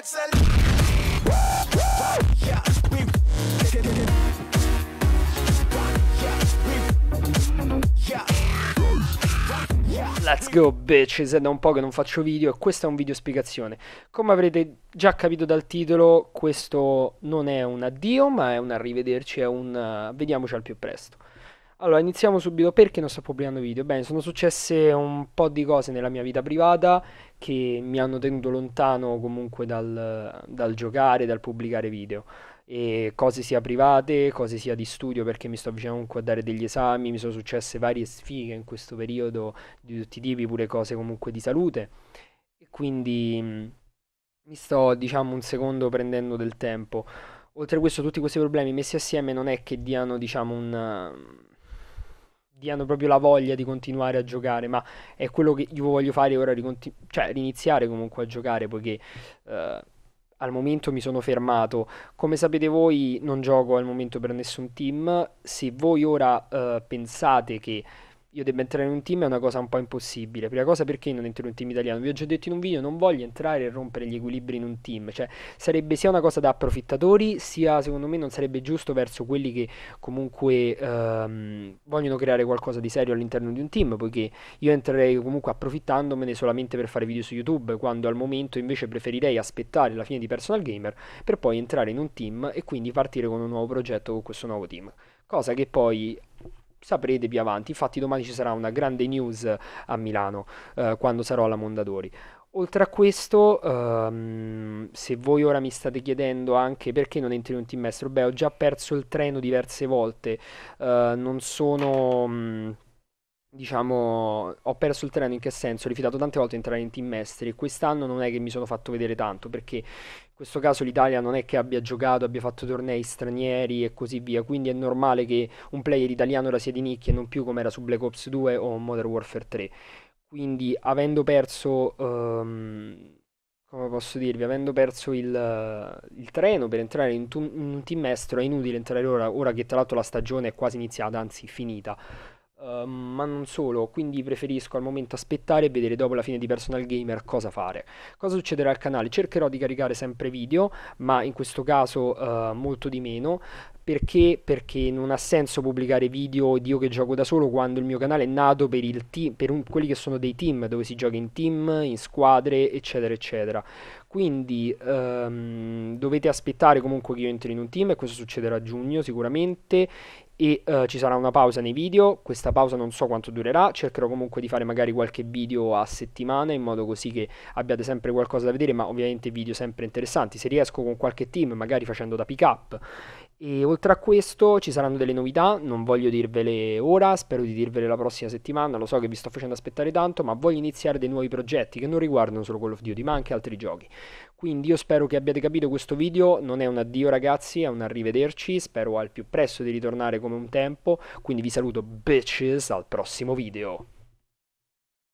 piazza Let's go bitches, è da un po' che non faccio video e questo è un video spiegazione. Come avrete già capito dal titolo, questo non è un addio ma è un arrivederci, è un uh, vediamoci al più presto. Allora, iniziamo subito perché non sto pubblicando video. Bene, sono successe un po' di cose nella mia vita privata che mi hanno tenuto lontano comunque dal, dal giocare, dal pubblicare video. E cose sia private, cose sia di studio perché mi sto avvicinando comunque a dare degli esami, mi sono successe varie sfighe in questo periodo di tutti i tipi, pure cose comunque di salute. E quindi mi sto, diciamo, un secondo prendendo del tempo. Oltre a questo, tutti questi problemi messi assieme non è che diano, diciamo, un diano proprio la voglia di continuare a giocare, ma è quello che io voglio fare ora, di cioè riniziare comunque a giocare, poiché eh, al momento mi sono fermato. Come sapete voi non gioco al momento per nessun team, se voi ora eh, pensate che io debba entrare in un team è una cosa un po' impossibile. Prima cosa perché non entro in un team italiano? Vi ho già detto in un video, non voglio entrare e rompere gli equilibri in un team, cioè sarebbe sia una cosa da approfittatori, sia secondo me non sarebbe giusto verso quelli che comunque ehm, vogliono creare qualcosa di serio all'interno di un team, poiché io entrerei comunque approfittandomene solamente per fare video su YouTube, quando al momento invece preferirei aspettare la fine di Personal Gamer per poi entrare in un team e quindi partire con un nuovo progetto con questo nuovo team. Cosa che poi saprete più avanti. Infatti domani ci sarà una grande news a Milano eh, quando sarò alla Mondadori. Oltre a questo, um, se voi ora mi state chiedendo anche perché non entri in un team estero, beh, ho già perso il treno diverse volte, uh, non sono... Um, diciamo, ho perso il terreno in che senso? Ho rifiutato tante volte di entrare in team esteri. Quest'anno non è che mi sono fatto vedere tanto, perché in questo caso l'Italia non è che abbia giocato, abbia fatto tornei stranieri e così via. Quindi è normale che un player italiano ora sia di nicchia e non più come era su Black Ops 2 o Modern Warfare 3. Quindi avendo perso. Um, come posso dirvi, avendo perso il, il treno per entrare in, tu, in, un team estero è inutile entrare ora, ora che tra l'altro la stagione è quasi iniziata, anzi finita Ehm, ma non solo, quindi preferisco al momento aspettare e vedere dopo la fine di Personal Gamer cosa fare. Cosa succederà al canale? Cercherò di caricare sempre video, ma in questo caso uh, molto di meno. Perché? Perché non ha senso pubblicare video di io che gioco da solo quando il mio canale è nato per, team, per un, quelli che sono dei team, dove si gioca in team, in squadre, eccetera, eccetera. Quindi um, dovete aspettare comunque che io entri in un team e questo succederà a giugno sicuramente e uh, ci sarà una pausa nei video, questa pausa non so quanto durerà, cercherò comunque di fare magari qualche video a settimana in modo così che abbiate sempre qualcosa da vedere, ma ovviamente video sempre interessanti, se riesco con qualche team magari facendo da pick up e oltre a questo ci saranno delle novità, non voglio dirvele ora, spero di dirvele la prossima settimana, lo so che vi sto facendo aspettare tanto, ma voglio iniziare dei nuovi progetti che non riguardano solo Call of Duty, ma anche altri giochi. Quindi io spero che abbiate capito questo video, non è un addio ragazzi, è un arrivederci, spero al più presto di ritornare come un tempo, quindi vi saluto bitches al prossimo video.